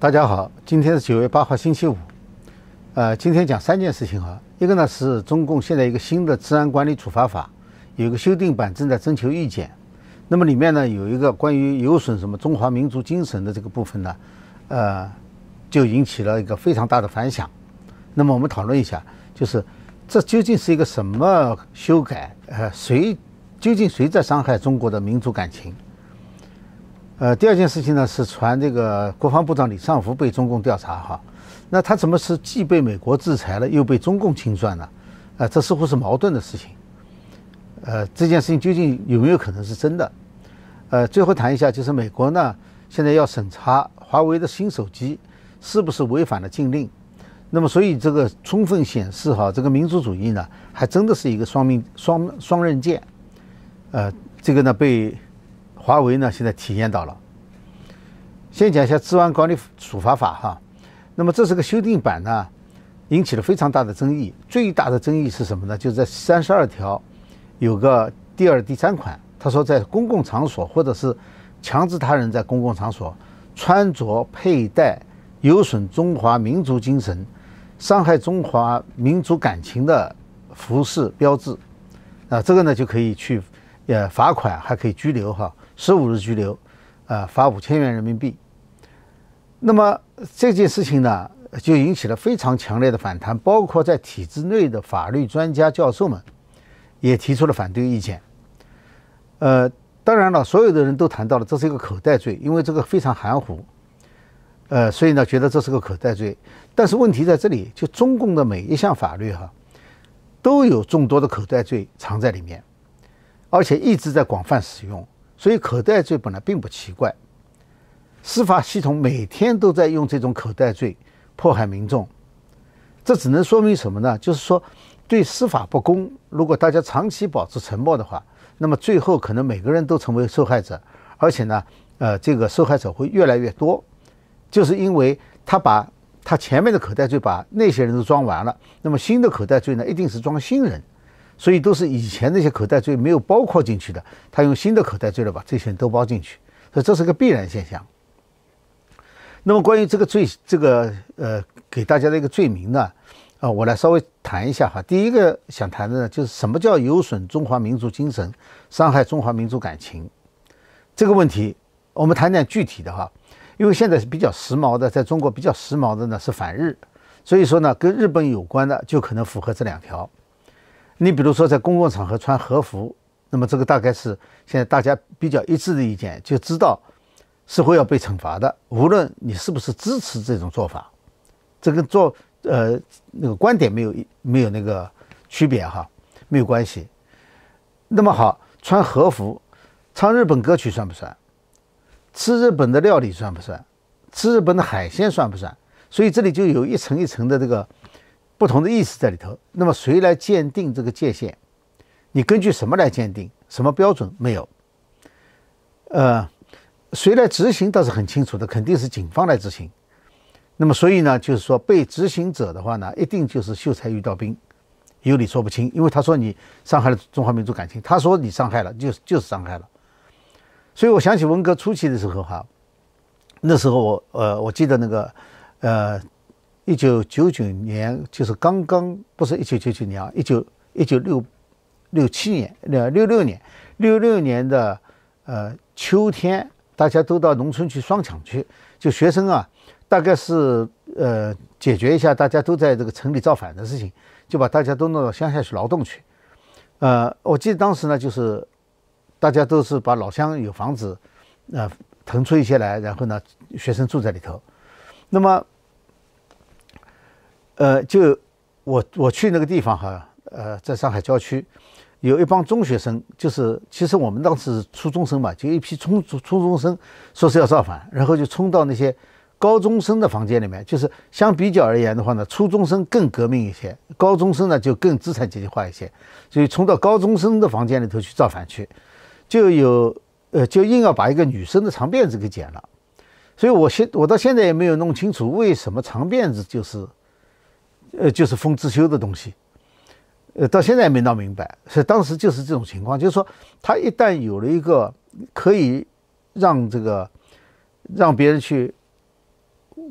大家好，今天是九月八号，星期五。呃，今天讲三件事情哈，一个呢是中共现在一个新的治安管理处罚法，有个修订版正在征求意见。那么里面呢有一个关于有损什么中华民族精神的这个部分呢，呃，就引起了一个非常大的反响。那么我们讨论一下，就是这究竟是一个什么修改？呃，谁究竟谁在伤害中国的民族感情？呃，第二件事情呢是传这个国防部长李尚福被中共调查哈，那他怎么是既被美国制裁了，又被中共清算呢？啊，这似乎是矛盾的事情。呃，这件事情究竟有没有可能是真的？呃，最后谈一下，就是美国呢现在要审查华为的新手机是不是违反了禁令，那么所以这个充分显示哈，这个民族主义呢还真的是一个双面双双刃剑。呃，这个呢被。华为呢，现在体验到了。先讲一下《治安管理处罚法》哈，那么这是个修订版呢，引起了非常大的争议。最大的争议是什么呢？就在三十二条有个第二、第三款，他说在公共场所或者是强制他人在公共场所穿着佩戴有损中华民族精神、伤害中华民族感情的服饰标志，啊，这个呢就可以去呃罚款，还可以拘留哈。十五日拘留，呃，罚五千元人民币。那么这件事情呢，就引起了非常强烈的反弹，包括在体制内的法律专家教授们也提出了反对意见。呃，当然了，所有的人都谈到了这是一个口袋罪，因为这个非常含糊，呃，所以呢，觉得这是个口袋罪。但是问题在这里，就中共的每一项法律哈，都有众多的口袋罪藏在里面，而且一直在广泛使用。所以口袋罪本来并不奇怪，司法系统每天都在用这种口袋罪迫害民众，这只能说明什么呢？就是说对司法不公，如果大家长期保持沉默的话，那么最后可能每个人都成为受害者，而且呢，呃，这个受害者会越来越多，就是因为他把他前面的口袋罪把那些人都装完了，那么新的口袋罪呢，一定是装新人。所以都是以前那些口袋罪没有包括进去的，他用新的口袋罪了把这些都包进去，所以这是个必然现象。那么关于这个罪，这个呃给大家的一个罪名呢，啊，我来稍微谈一下哈。第一个想谈的呢，就是什么叫有损中华民族精神、伤害中华民族感情这个问题，我们谈点具体的哈。因为现在是比较时髦的，在中国比较时髦的呢是反日，所以说呢，跟日本有关的就可能符合这两条。你比如说在公共场合穿和服，那么这个大概是现在大家比较一致的意见，就知道是会要被惩罚的。无论你是不是支持这种做法，这跟做呃那个观点没有一没有那个区别哈，没有关系。那么好，穿和服、唱日本歌曲算不算？吃日本的料理算不算？吃日本的海鲜算不算？所以这里就有一层一层的这个。不同的意思在里头，那么谁来鉴定这个界限？你根据什么来鉴定？什么标准没有？呃，谁来执行倒是很清楚的，肯定是警方来执行。那么所以呢，就是说被执行者的话呢，一定就是秀才遇到兵，有理说不清，因为他说你伤害了中华民族感情，他说你伤害了，就是就是伤害了。所以我想起文革初期的时候哈，那时候我呃，我记得那个呃。一九九九年就是刚刚不是一九九九年啊，一九一九六六七年那六六年，六六年的呃秋天，大家都到农村去双抢去，就学生啊，大概是呃解决一下大家都在这个城里造反的事情，就把大家都弄到乡下去劳动去。呃，我记得当时呢，就是大家都是把老乡有房子，那腾出一些来，然后呢，学生住在里头，那么。呃，就我我去那个地方哈，呃，在上海郊区，有一帮中学生，就是其实我们当时初中生嘛，就一批初初中生说是要造反，然后就冲到那些高中生的房间里面。就是相比较而言的话呢，初中生更革命一些，高中生呢就更资产阶级化一些，所以冲到高中生的房间里头去造反去，就有呃就硬要把一个女生的长辫子给剪了，所以我现我到现在也没有弄清楚为什么长辫子就是。呃，就是封自修的东西，呃，到现在也没闹明白，所以当时就是这种情况，就是说，他一旦有了一个可以让这个让别人去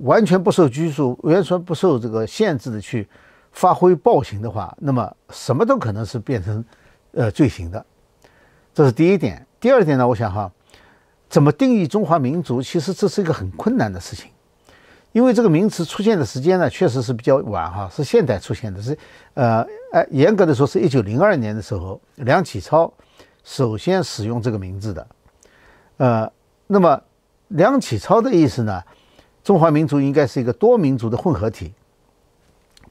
完全不受拘束、完全不受这个限制的去发挥暴行的话，那么什么都可能是变成呃罪行的。这是第一点。第二点呢，我想哈，怎么定义中华民族，其实这是一个很困难的事情。因为这个名词出现的时间呢，确实是比较晚哈，是现代出现的，是，呃，哎，严格的说，是一九零二年的时候，梁启超首先使用这个名字的，呃，那么梁启超的意思呢，中华民族应该是一个多民族的混合体，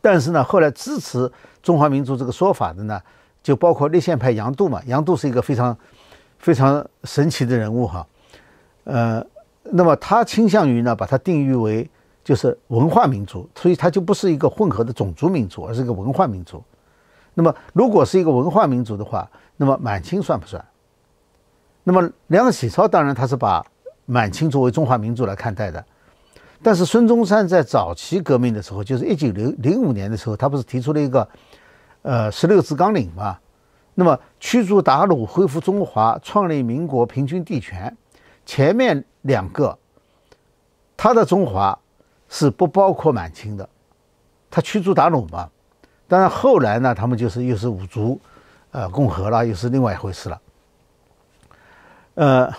但是呢，后来支持中华民族这个说法的呢，就包括立宪派杨度嘛，杨度是一个非常，非常神奇的人物哈，呃，那么他倾向于呢，把它定义为。就是文化民族，所以它就不是一个混合的种族民族，而是一个文化民族。那么，如果是一个文化民族的话，那么满清算不算？那么，梁启超当然他是把满清作为中华民族来看待的，但是孙中山在早期革命的时候，就是一九零零五年的时候，他不是提出了一个呃十六字纲领嘛？那么驱逐鞑虏，恢复中华，创立民国，平均地权。前面两个，他的中华。是不包括满清的，他驱逐鞑虏嘛？但然后来呢，他们就是又是五族，呃，共和了，又是另外一回事了。呃，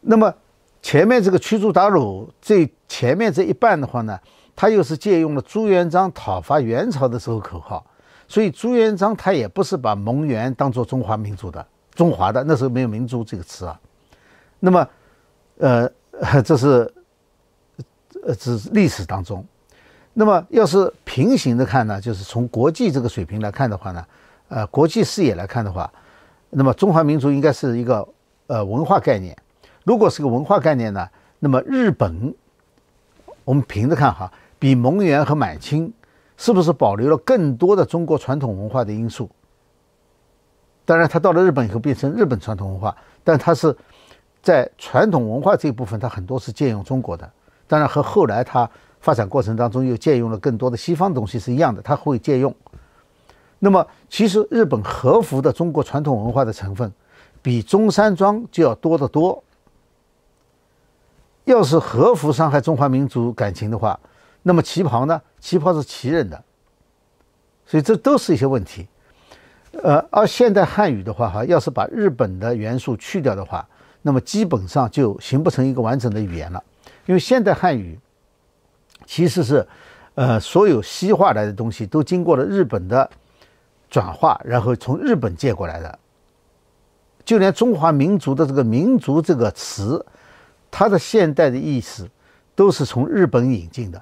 那么前面这个驱逐鞑虏这前面这一半的话呢，他又是借用了朱元璋讨伐元朝的时候口号，所以朱元璋他也不是把蒙元当做中华民族的中华的，那时候没有“民族”这个词啊。那么，呃，这是。呃，是历史当中，那么要是平行的看呢，就是从国际这个水平来看的话呢，呃，国际视野来看的话，那么中华民族应该是一个呃文化概念。如果是个文化概念呢，那么日本，我们平着看哈，比蒙元和满清是不是保留了更多的中国传统文化的因素？当然，他到了日本以后变成日本传统文化，但他是在传统文化这一部分，他很多是借用中国的。当然，和后来它发展过程当中又借用了更多的西方东西是一样的，它会借用。那么，其实日本和服的中国传统文化的成分，比中山装就要多得多。要是和服伤害中华民族感情的话，那么旗袍呢？旗袍是旗人的，所以这都是一些问题。呃，而现代汉语的话，哈，要是把日本的元素去掉的话，那么基本上就形不成一个完整的语言了。因为现代汉语其实是，呃，所有西化来的东西都经过了日本的转化，然后从日本借过来的。就连中华民族的这个“民族”这个词，它的现代的意思都是从日本引进的。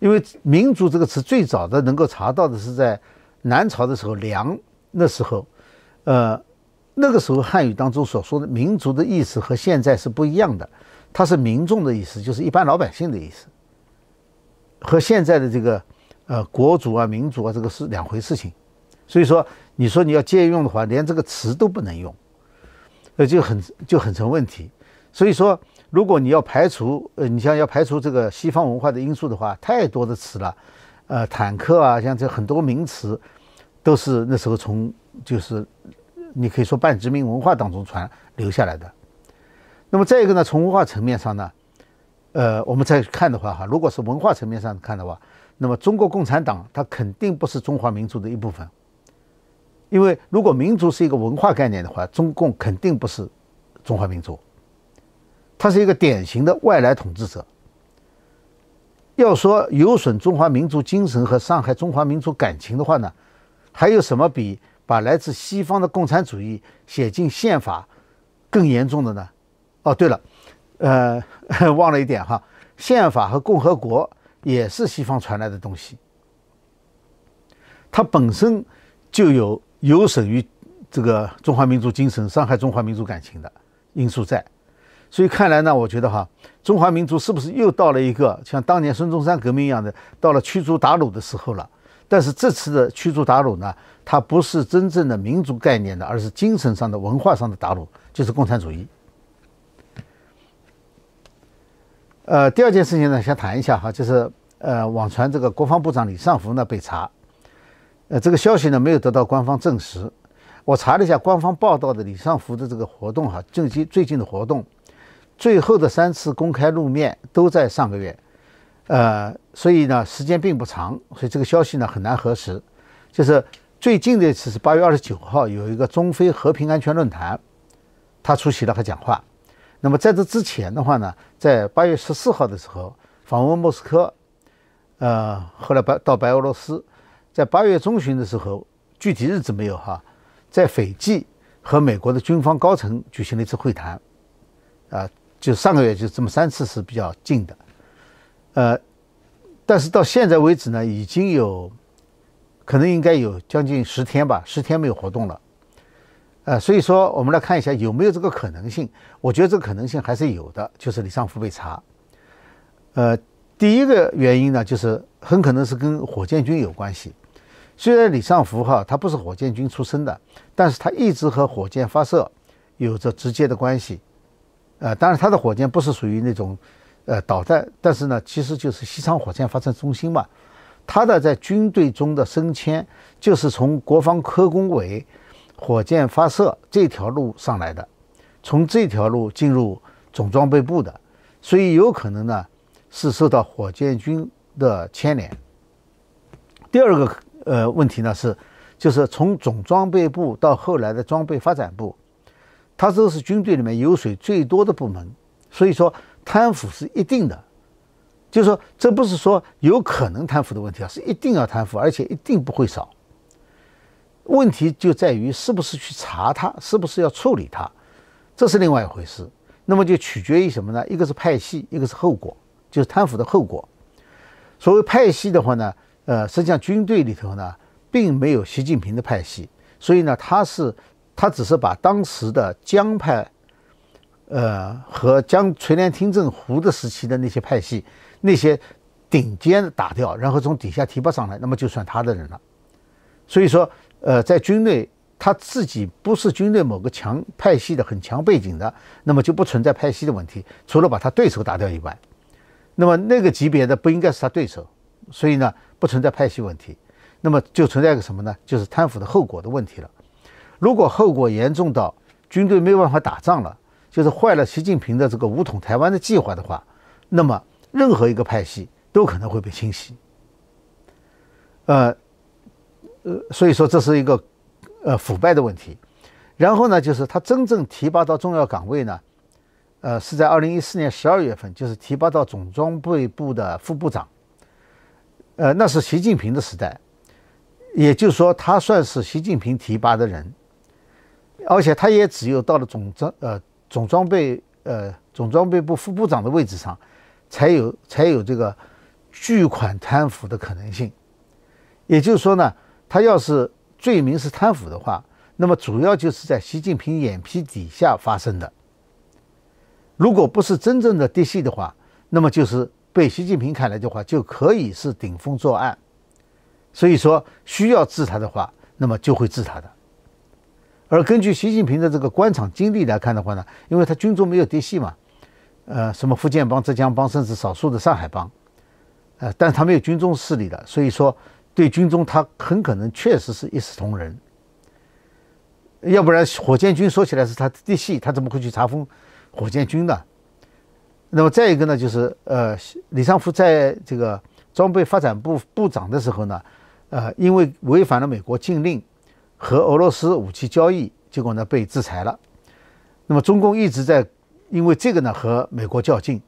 因为“民族”这个词最早的能够查到的是在南朝的时候，梁那时候，呃，那个时候汉语当中所说的“民族”的意思和现在是不一样的。它是民众的意思，就是一般老百姓的意思，和现在的这个，呃，国主啊、民主啊，这个是两回事情。所以说，你说你要借用的话，连这个词都不能用，那就很就很成问题。所以说，如果你要排除，呃，你像要排除这个西方文化的因素的话，太多的词了，呃，坦克啊，像这很多名词，都是那时候从就是，你可以说半殖民文化当中传留下来的。那么再一个呢？从文化层面上呢，呃，我们再看的话，哈，如果是文化层面上看的话，那么中国共产党它肯定不是中华民族的一部分，因为如果民族是一个文化概念的话，中共肯定不是中华民族，它是一个典型的外来统治者。要说有损中华民族精神和伤害中华民族感情的话呢，还有什么比把来自西方的共产主义写进宪法更严重的呢？哦，对了，呃，忘了一点哈，宪法和共和国也是西方传来的东西，它本身就有有损于这个中华民族精神、伤害中华民族感情的因素在，所以看来呢，我觉得哈，中华民族是不是又到了一个像当年孙中山革命一样的，到了驱逐鞑虏的时候了？但是这次的驱逐鞑虏呢，它不是真正的民族概念的，而是精神上的、文化上的鞑虏，就是共产主义。呃，第二件事情呢，先谈一下哈，就是呃，网传这个国防部长李尚福呢被查，呃，这个消息呢没有得到官方证实。我查了一下官方报道的李尚福的这个活动哈，近期最近的活动，最后的三次公开露面都在上个月，呃，所以呢时间并不长，所以这个消息呢很难核实。就是最近的一次是八月二十九号有一个中非和平安全论坛，他出席了和讲话。那么在这之前的话呢，在八月十四号的时候访问莫斯科，呃，后来白到白俄罗斯，在八月中旬的时候，具体日子没有哈，在斐济和美国的军方高层举行了一次会谈，啊，就上个月就这么三次是比较近的，呃，但是到现在为止呢，已经有可能应该有将近十天吧，十天没有活动了。呃，所以说我们来看一下有没有这个可能性？我觉得这个可能性还是有的，就是李尚福被查。呃，第一个原因呢，就是很可能是跟火箭军有关系。虽然李尚福哈他不是火箭军出身的，但是他一直和火箭发射有着直接的关系。呃，当然他的火箭不是属于那种呃导弹，但是呢，其实就是西昌火箭发射中心嘛。他的在军队中的升迁，就是从国防科工委。火箭发射这条路上来的，从这条路进入总装备部的，所以有可能呢是受到火箭军的牵连。第二个呃问题呢是，就是从总装备部到后来的装备发展部，它这是军队里面油水最多的部门，所以说贪腐是一定的。就说这不是说有可能贪腐的问题啊，是一定要贪腐，而且一定不会少。问题就在于是不是去查他，是不是要处理他，这是另外一回事。那么就取决于什么呢？一个是派系，一个是后果，就是贪腐的后果。所谓派系的话呢，呃，实际上军队里头呢，并没有习近平的派系，所以呢，他是他只是把当时的江派，呃，和江垂帘听政胡的时期的那些派系那些顶尖打掉，然后从底下提拔上来，那么就算他的人了。所以说。呃，在军队他自己不是军队某个强派系的很强背景的，那么就不存在派系的问题，除了把他对手打掉以外，那么那个级别的不应该是他对手，所以呢不存在派系问题，那么就存在一个什么呢？就是贪腐的后果的问题了。如果后果严重到军队没有办法打仗了，就是坏了习近平的这个武统台湾的计划的话，那么任何一个派系都可能会被清洗。呃。呃，所以说这是一个，呃，腐败的问题。然后呢，就是他真正提拔到重要岗位呢，呃，是在二零一四年十二月份，就是提拔到总装备部的副部长。呃，那是习近平的时代，也就是说，他算是习近平提拔的人，而且他也只有到了总装呃总装备呃总装备部副部长的位置上，才有才有这个巨款贪腐的可能性。也就是说呢。他要是罪名是贪腐的话，那么主要就是在习近平眼皮底下发生的。如果不是真正的嫡系的话，那么就是被习近平看来的话，就可以是顶风作案。所以说需要治他的话，那么就会治他的。而根据习近平的这个官场经历来看的话呢，因为他军中没有嫡系嘛，呃，什么福建帮、浙江帮，甚至少数的上海帮，呃，但他没有军中势力的，所以说。对军中，他很可能确实是一视同仁。要不然火箭军说起来是他嫡系，他怎么会去查封火箭军呢？那么再一个呢，就是呃，李尚福在这个装备发展部部长的时候呢，呃，因为违反了美国禁令和俄罗斯武器交易，结果呢被制裁了。那么中共一直在因为这个呢和美国较劲，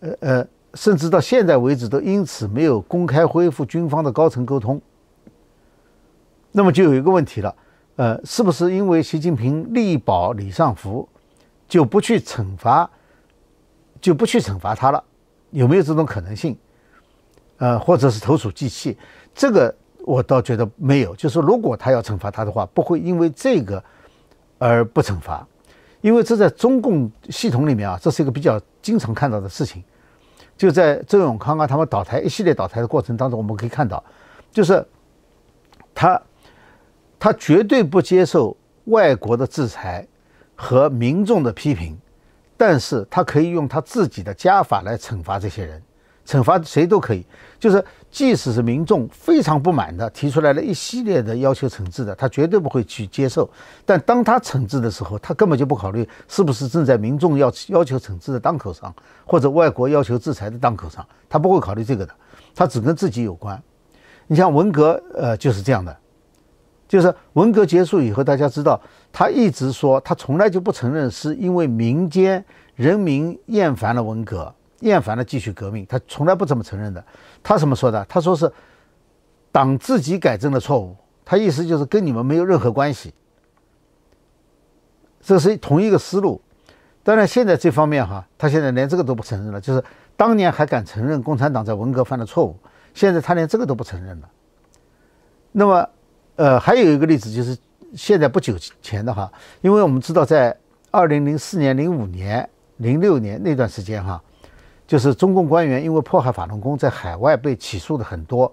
呃呃。甚至到现在为止都因此没有公开恢复军方的高层沟通。那么就有一个问题了，呃，是不是因为习近平力保李尚福，就不去惩罚，就不去惩罚他了？有没有这种可能性？呃，或者是投鼠忌器？这个我倒觉得没有。就是如果他要惩罚他的话，不会因为这个而不惩罚，因为这在中共系统里面啊，这是一个比较经常看到的事情。就在周永康啊，他们倒台一系列倒台的过程当中，我们可以看到，就是他，他绝对不接受外国的制裁和民众的批评，但是他可以用他自己的家法来惩罚这些人，惩罚谁都可以，就是。即使是民众非常不满的，提出来了一系列的要求惩治的，他绝对不会去接受。但当他惩治的时候，他根本就不考虑是不是正在民众要要求惩治的当口上，或者外国要求制裁的当口上，他不会考虑这个的，他只跟自己有关。你像文革，呃，就是这样的，就是文革结束以后，大家知道，他一直说他从来就不承认是因为民间人民厌烦了文革。厌烦了，继续革命。他从来不怎么承认的。他怎么说的？他说是党自己改正了错误。他意思就是跟你们没有任何关系。这是同一个思路。当然，现在这方面哈，他现在连这个都不承认了。就是当年还敢承认共产党在文革犯的错误，现在他连这个都不承认了。那么，呃，还有一个例子就是现在不久前的哈，因为我们知道在二零零四年、零五年、零六年那段时间哈。就是中共官员因为迫害法轮功，在海外被起诉的很多，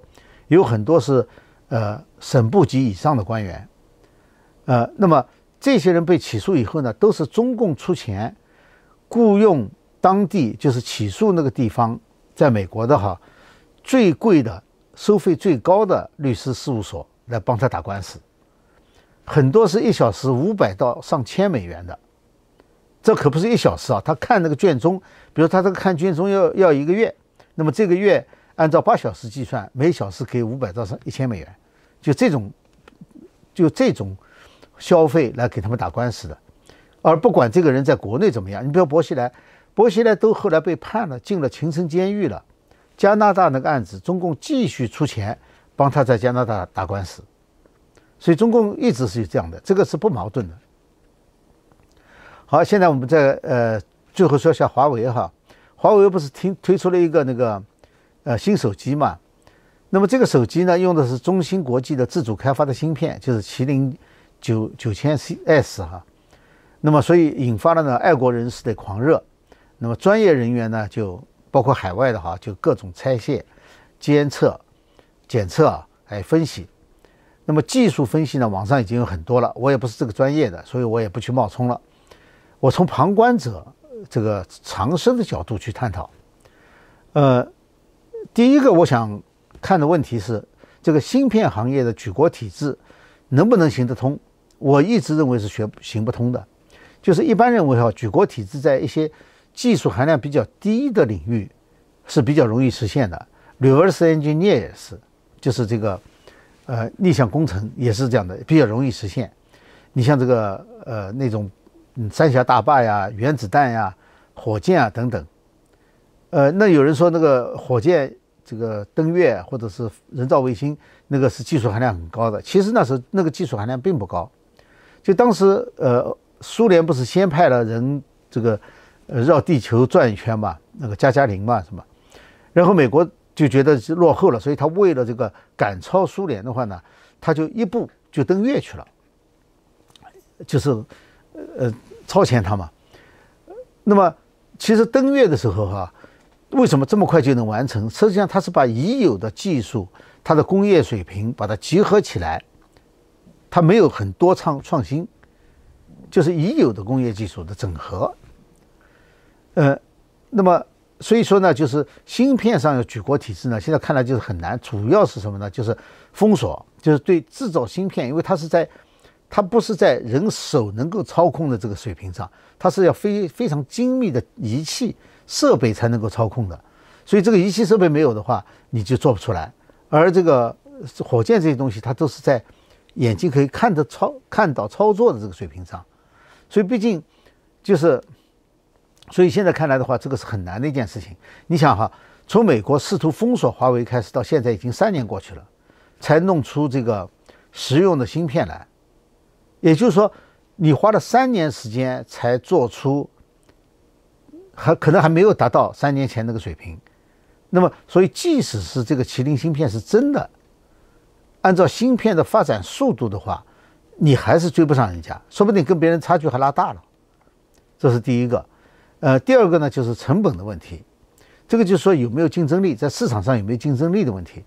有很多是，呃，省部级以上的官员，呃，那么这些人被起诉以后呢，都是中共出钱，雇佣当地，就是起诉那个地方，在美国的哈，最贵的，收费最高的律师事务所来帮他打官司，很多是一小时五百到上千美元的。这可不是一小时啊！他看那个卷宗，比如他这个看卷宗要要一个月，那么这个月按照八小时计算，每小时给五百到上一千美元，就这种，就这种消费来给他们打官司的，而不管这个人在国内怎么样，你比如薄熙来，薄熙来都后来被判了，进了秦城监狱了，加拿大那个案子，中共继续出钱帮他在加拿大打官司，所以中共一直是这样的，这个是不矛盾的。好，现在我们再呃，最后说一下华为哈，华为不是听推出了一个那个呃新手机嘛？那么这个手机呢，用的是中芯国际的自主开发的芯片，就是麒麟九九千 CS 哈。那么所以引发了呢爱国人士的狂热，那么专业人员呢，就包括海外的哈，就各种拆卸、监测、检测啊，有分析。那么技术分析呢，网上已经有很多了，我也不是这个专业的，所以我也不去冒充了。我从旁观者这个常识的角度去探讨，呃，第一个我想看的问题是，这个芯片行业的举国体制能不能行得通？我一直认为是学行不通的，就是一般认为哈，举国体制在一些技术含量比较低的领域是比较容易实现的。reverse engineers 就是这个呃逆向工程也是这样的，比较容易实现。你像这个呃那种。嗯，三峡大坝呀，原子弹呀，火箭啊等等，呃，那有人说那个火箭这个登月或者是人造卫星那个是技术含量很高的，其实那时候那个技术含量并不高，就当时呃，苏联不是先派了人这个呃绕地球转一圈嘛，那个加加林嘛什么，然后美国就觉得是落后了，所以他为了这个赶超苏联的话呢，他就一步就登月去了，就是。呃，超前他嘛，那么其实登月的时候哈，为什么这么快就能完成？实际上它是把已有的技术、它的工业水平把它集合起来，它没有很多创创新，就是已有的工业技术的整合。呃，那么所以说呢，就是芯片上的举国体制呢，现在看来就是很难。主要是什么呢？就是封锁，就是对制造芯片，因为它是在。它不是在人手能够操控的这个水平上，它是要非非常精密的仪器设备才能够操控的，所以这个仪器设备没有的话，你就做不出来。而这个火箭这些东西，它都是在眼睛可以看得操看到操作的这个水平上，所以毕竟就是，所以现在看来的话，这个是很难的一件事情。你想哈，从美国试图封锁华为开始，到现在已经三年过去了，才弄出这个实用的芯片来。也就是说，你花了三年时间才做出，还可能还没有达到三年前那个水平。那么，所以即使是这个麒麟芯片是真的，按照芯片的发展速度的话，你还是追不上人家，说不定跟别人差距还拉大了。这是第一个。呃，第二个呢，就是成本的问题，这个就是说有没有竞争力，在市场上有没有竞争力的问题。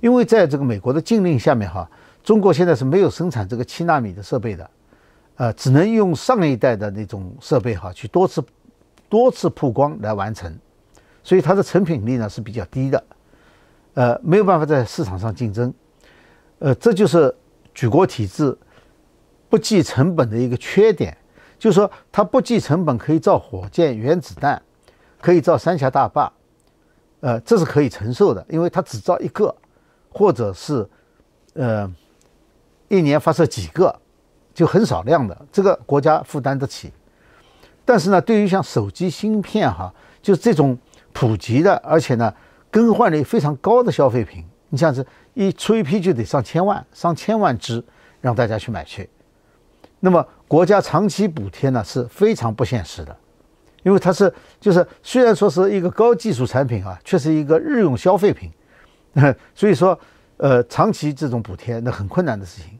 因为在这个美国的禁令下面，哈。中国现在是没有生产这个七纳米的设备的，呃，只能用上一代的那种设备哈，去多次、多次曝光来完成，所以它的成品率呢是比较低的，呃，没有办法在市场上竞争，呃，这就是举国体制不计成本的一个缺点，就是说它不计成本可以造火箭、原子弹，可以造三峡大坝，呃，这是可以承受的，因为它只造一个，或者是，呃。一年发射几个，就很少量的，这个国家负担得起。但是呢，对于像手机芯片哈，就这种普及的，而且呢更换率非常高的消费品，你像是一出一批就得上千万、上千万只让大家去买去。那么国家长期补贴呢是非常不现实的，因为它是就是虽然说是一个高技术产品啊，却是一个日用消费品，所以说呃长期这种补贴那很困难的事情。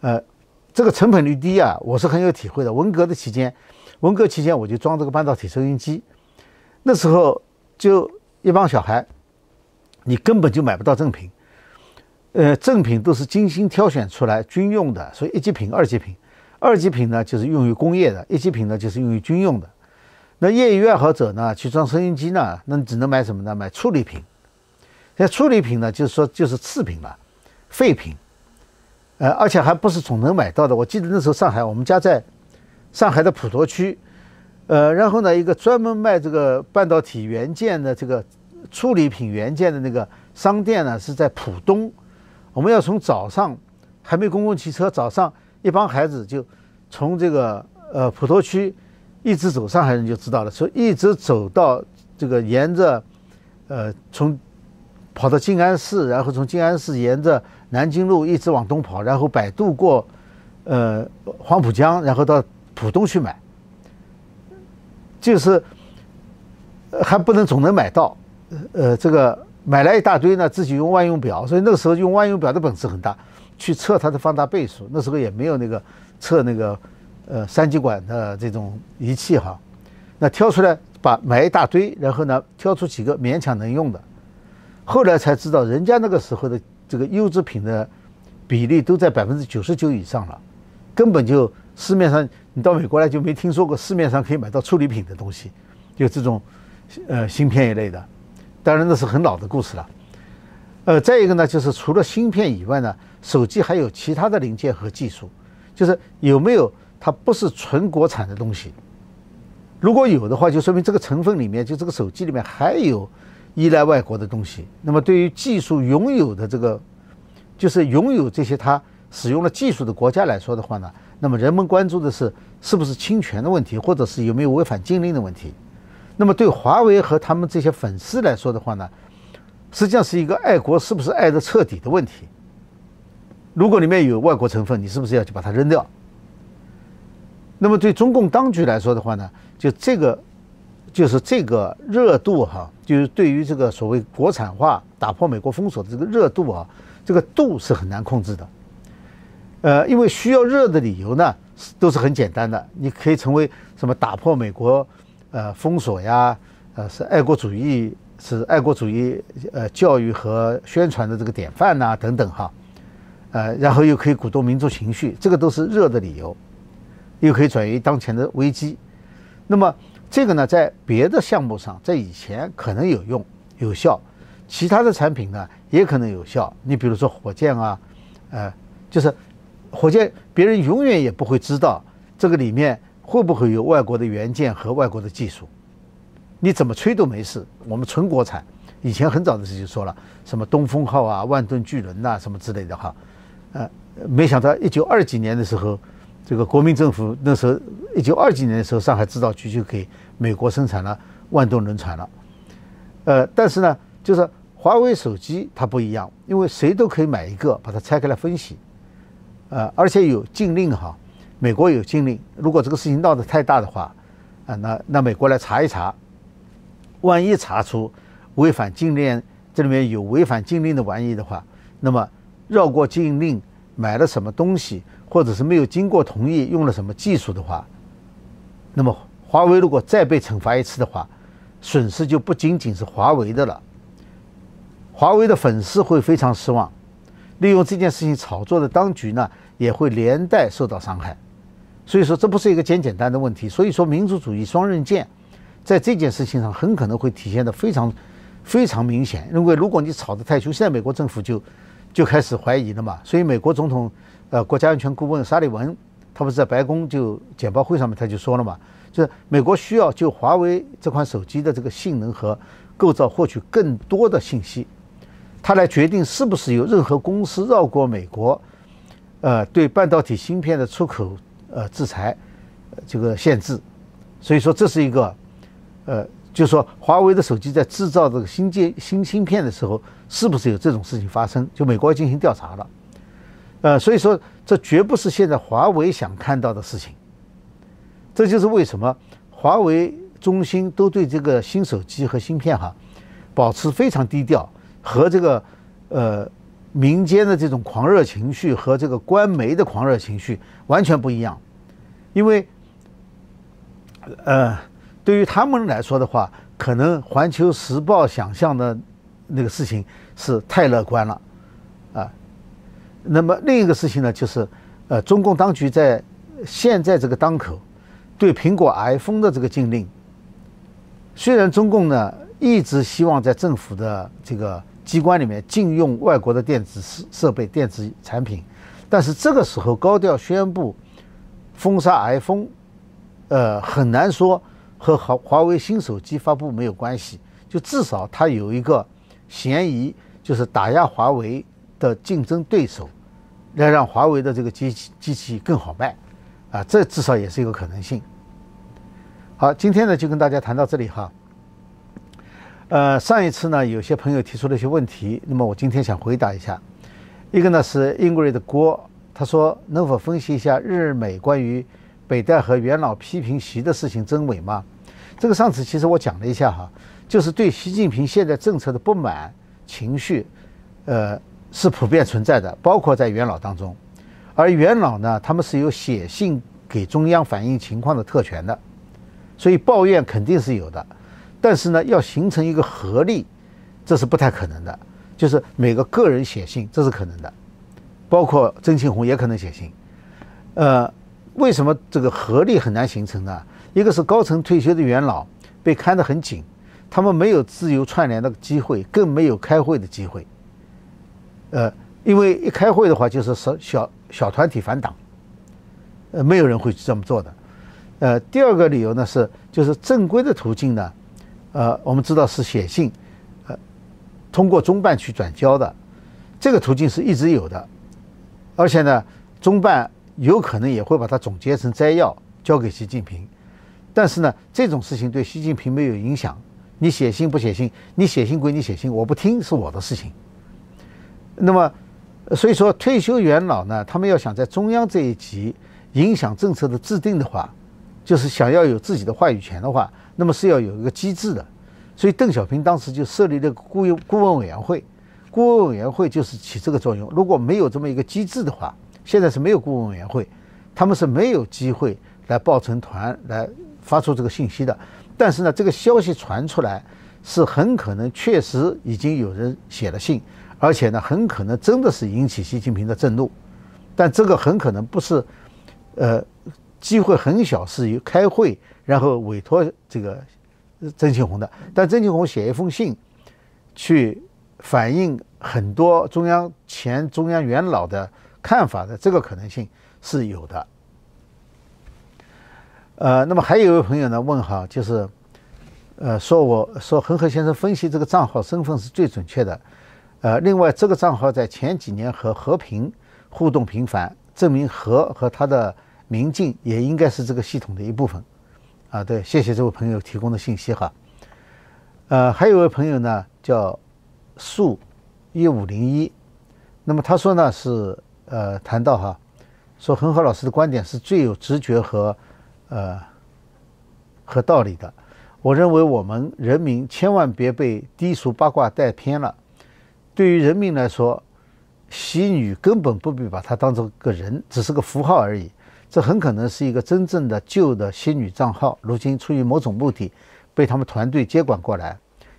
呃，这个成本率低啊，我是很有体会的。文革的期间，文革期间我就装这个半导体收音机，那时候就一帮小孩，你根本就买不到正品。呃，正品都是精心挑选出来军用的，所以一级品、二级品，二级品呢就是用于工业的，一级品呢就是用于军用的。那业余爱好者呢去装收音机呢，那你只能买什么呢？买处理品。那处理品呢，就是说就是次品了，废品。呃，而且还不是总能买到的。我记得那时候上海，我们家在，上海的普陀区，呃，然后呢，一个专门卖这个半导体元件的这个处理品元件的那个商店呢，是在浦东。我们要从早上还没公共汽车，早上一帮孩子就从这个呃普陀区一直走，上海人就知道了，说一直走到这个沿着，呃，从跑到静安寺，然后从静安寺沿着。南京路一直往东跑，然后摆渡过，呃，黄浦江，然后到浦东去买，就是还不能总能买到，呃，这个买来一大堆呢，自己用万用表，所以那个时候用万用表的本事很大，去测它的放大倍数。那时候也没有那个测那个呃三极管的这种仪器哈，那挑出来，把买一大堆，然后呢挑出几个勉强能用的。后来才知道，人家那个时候的。这个优质品的比例都在百分之九十九以上了，根本就市面上你到美国来就没听说过市面上可以买到处理品的东西，就这种，呃，芯片一类的，当然那是很老的故事了。呃，再一个呢，就是除了芯片以外呢，手机还有其他的零件和技术，就是有没有它不是纯国产的东西，如果有的话，就说明这个成分里面就这个手机里面还有。依赖外国的东西，那么对于技术拥有的这个，就是拥有这些他使用了技术的国家来说的话呢，那么人们关注的是是不是侵权的问题，或者是有没有违反禁令的问题。那么对华为和他们这些粉丝来说的话呢，实际上是一个爱国是不是爱的彻底的问题。如果里面有外国成分，你是不是要去把它扔掉？那么对中共当局来说的话呢，就这个。就是这个热度哈，就是对于这个所谓国产化、打破美国封锁的这个热度啊，这个度是很难控制的。呃，因为需要热的理由呢，都是很简单的，你可以成为什么打破美国呃封锁呀，呃是爱国主义，是爱国主义呃教育和宣传的这个典范呐等等哈，呃，然后又可以鼓动民族情绪，这个都是热的理由，又可以转移当前的危机，那么。这个呢，在别的项目上，在以前可能有用、有效，其他的产品呢也可能有效。你比如说火箭啊，呃，就是，火箭别人永远也不会知道这个里面会不会有外国的元件和外国的技术，你怎么吹都没事。我们纯国产，以前很早的时候就说了，什么东风号啊、万吨巨轮呐什么之类的哈，呃，没想到一九二几年的时候。这个国民政府那时候，一九二几年的时候，上海制造局就给美国生产了万吨轮船了。呃，但是呢，就是华为手机它不一样，因为谁都可以买一个，把它拆开来分析。呃，而且有禁令哈，美国有禁令，如果这个事情闹得太大的话，啊，那那美国来查一查，万一查出违反禁令，这里面有违反禁令的玩意的话，那么绕过禁令买了什么东西？或者是没有经过同意用了什么技术的话，那么华为如果再被惩罚一次的话，损失就不仅仅是华为的了。华为的粉丝会非常失望，利用这件事情炒作的当局呢也会连带受到伤害。所以说这不是一个简简单的问题。所以说民族主义双刃剑，在这件事情上很可能会体现的非常非常明显。因为如果你炒得太凶，现在美国政府就就开始怀疑了嘛。所以美国总统。呃，国家安全顾问沙利文，他不是在白宫就简报会上面他就说了嘛，就是美国需要就华为这款手机的这个性能和构造获取更多的信息，他来决定是不是有任何公司绕过美国，呃，对半导体芯片的出口呃制裁这个限制，所以说这是一个，呃，就说华为的手机在制造这个新介新芯片的时候，是不是有这种事情发生，就美国要进行调查了。呃，所以说这绝不是现在华为想看到的事情。这就是为什么华为、中兴都对这个新手机和芯片哈，保持非常低调，和这个呃民间的这种狂热情绪和这个官媒的狂热情绪完全不一样。因为呃，对于他们来说的话，可能《环球时报》想象的那个事情是太乐观了。那么另一个事情呢，就是，呃，中共当局在现在这个当口，对苹果 iPhone 的这个禁令，虽然中共呢一直希望在政府的这个机关里面禁用外国的电子设备、电子产品，但是这个时候高调宣布封杀 iPhone，呃，很难说和华华为新手机发布没有关系，就至少它有一个嫌疑，就是打压华为的竞争对手。来让华为的这个机器机器更好卖，啊，这至少也是一个可能性。好，今天呢就跟大家谈到这里哈。呃，上一次呢有些朋友提出了一些问题，那么我今天想回答一下。一个呢是英国的郭，他说能否分析一下日美关于北戴河元老批评习的事情真伪吗？这个上次其实我讲了一下哈，就是对习近平现在政策的不满情绪，呃。是普遍存在的，包括在元老当中。而元老呢，他们是有写信给中央反映情况的特权的，所以抱怨肯定是有的。但是呢，要形成一个合力，这是不太可能的。就是每个个人写信，这是可能的，包括曾庆红也可能写信。呃，为什么这个合力很难形成呢？一个是高层退休的元老被看得很紧，他们没有自由串联的机会，更没有开会的机会。呃，因为一开会的话就是小小小团体反党，呃，没有人会这么做的。呃，第二个理由呢是，就是正规的途径呢，呃，我们知道是写信，呃，通过中办去转交的，这个途径是一直有的，而且呢，中办有可能也会把它总结成摘要交给习近平。但是呢，这种事情对习近平没有影响，你写信不写信，你写信归你写信，我不听是我的事情。那么，所以说退休元老呢，他们要想在中央这一级影响政策的制定的话，就是想要有自己的话语权的话，那么是要有一个机制的。所以邓小平当时就设立了顾顾问委员会，顾问委员会就是起这个作用。如果没有这么一个机制的话，现在是没有顾问委员会，他们是没有机会来抱成团来发出这个信息的。但是呢，这个消息传出来，是很可能确实已经有人写了信。而且呢，很可能真的是引起习近平的震怒，但这个很可能不是，呃，机会很小，是开会然后委托这个曾庆红的。但曾庆红写一封信，去反映很多中央前中央元老的看法的，这个可能性是有的。呃，那么还有一位朋友呢问哈，就是，呃，说我说恒河先生分析这个账号身份是最准确的。呃，另外，这个账号在前几年和和平互动频繁，证明和和他的明镜也应该是这个系统的一部分。啊，对，谢谢这位朋友提供的信息哈。呃，还有位朋友呢，叫树一五零一，那么他说呢是呃谈到哈，说恒河老师的观点是最有直觉和呃和道理的。我认为我们人民千万别被低俗八卦带偏了。对于人民来说，习女根本不必把她当做个人，只是个符号而已。这很可能是一个真正的旧的习女账号，如今出于某种目的被他们团队接管过来，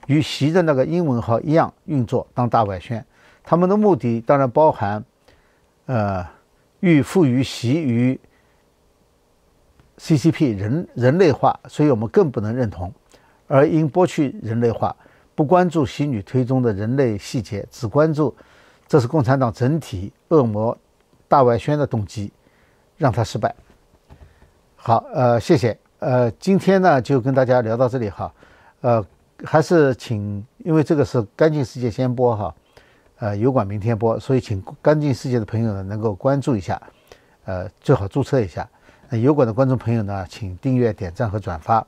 与习的那个英文号一样运作，当大外宣。他们的目的当然包含，呃，欲赋予习与 CCP 人人类化，所以我们更不能认同，而应剥去人类化。不关注洗女推中的人类细节，只关注这是共产党整体恶魔大外宣的动机，让他失败。好，呃，谢谢，呃，今天呢就跟大家聊到这里哈，呃，还是请因为这个是干净世界先播哈，呃，油管明天播，所以请干净世界的朋友呢能够关注一下，呃，最好注册一下，油管的观众朋友呢请订阅、点赞和转发。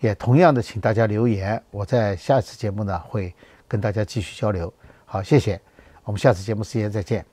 也同样的，请大家留言，我在下一次节目呢会跟大家继续交流。好，谢谢，我们下次节目时间再见。